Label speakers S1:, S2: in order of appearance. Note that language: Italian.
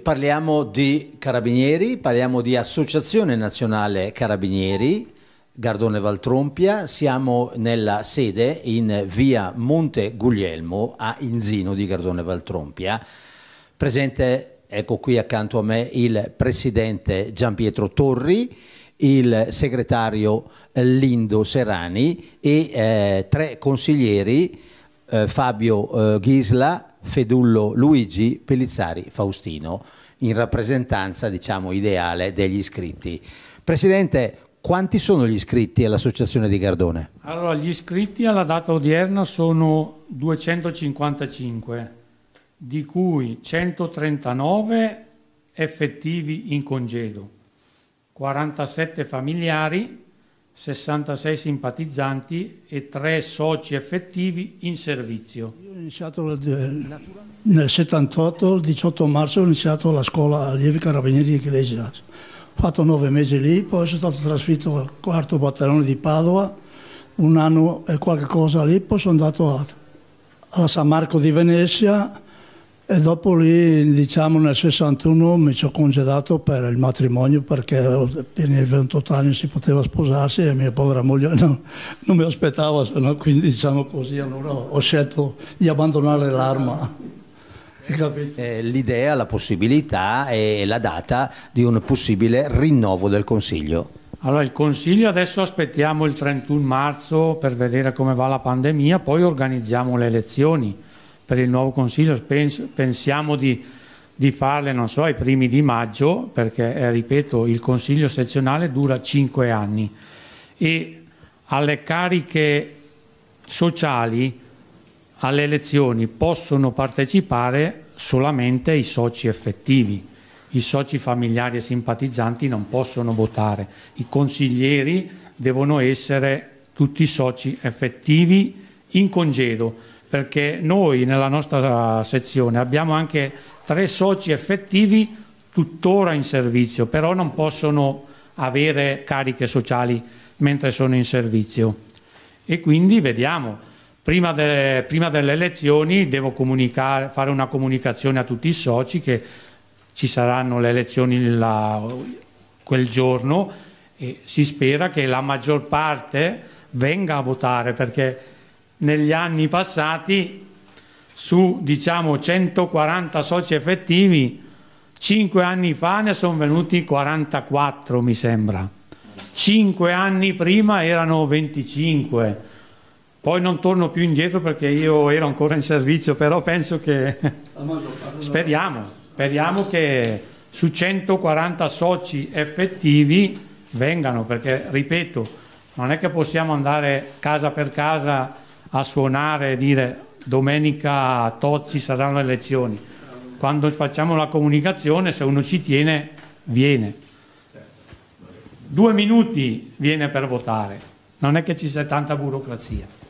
S1: Parliamo di Carabinieri, parliamo di Associazione Nazionale Carabinieri, Gardone Valtrompia, siamo nella sede in via Monte Guglielmo a Inzino di Gardone Valtrompia. Presente, ecco qui accanto a me, il presidente Gian Pietro Torri, il segretario Lindo Serani e eh, tre consiglieri, eh, Fabio eh, Ghisla, Fedullo Luigi Pellizzari Faustino, in rappresentanza, diciamo, ideale degli iscritti. Presidente, quanti sono gli iscritti all'Associazione di Gardone?
S2: Allora, gli iscritti alla data odierna sono 255, di cui 139 effettivi in congedo, 47 familiari 66 simpatizzanti e 3 soci effettivi in servizio. Io ho
S3: iniziato nel 1978, il 18 marzo ho iniziato la scuola allievi carabinieri di Chilesia. Ho fatto 9 mesi lì, poi sono stato trasferito al quarto battaglione di Padova, un anno e qualche cosa lì, poi sono andato a, alla San Marco di Venezia, e dopo lì, diciamo nel 61, mi sono congedato per il matrimonio perché per i 28 anni si poteva sposarsi e mia povera moglie non, non mi aspettava, no, quindi diciamo così, allora ho scelto di abbandonare l'arma.
S1: Eh, l'idea, la possibilità e la data di un possibile rinnovo del Consiglio.
S2: Allora, il Consiglio adesso aspettiamo il 31 marzo per vedere come va la pandemia, poi organizziamo le elezioni per il nuovo Consiglio pens pensiamo di, di, farle, non so, ai primi di maggio, perché, eh, ripeto, il Consiglio sezionale dura cinque anni e alle cariche sociali, alle elezioni, possono partecipare solamente i soci effettivi. I soci familiari e simpatizzanti non possono votare. I consiglieri devono essere tutti soci effettivi in congedo perché noi nella nostra sezione abbiamo anche tre soci effettivi tuttora in servizio, però non possono avere cariche sociali mentre sono in servizio. E quindi vediamo, prima, de, prima delle elezioni devo fare una comunicazione a tutti i soci che ci saranno le elezioni la, quel giorno e si spera che la maggior parte venga a votare perché negli anni passati su diciamo 140 soci effettivi, 5 anni fa ne sono venuti 44 mi sembra, 5 anni prima erano 25, poi non torno più indietro perché io ero ancora in servizio, però penso che speriamo, speriamo che su 140 soci effettivi vengano, perché ripeto, non è che possiamo andare casa per casa a suonare e dire domenica a ci saranno le elezioni. Quando facciamo la comunicazione, se uno ci tiene, viene. Due minuti viene per votare, non è che ci sia tanta burocrazia.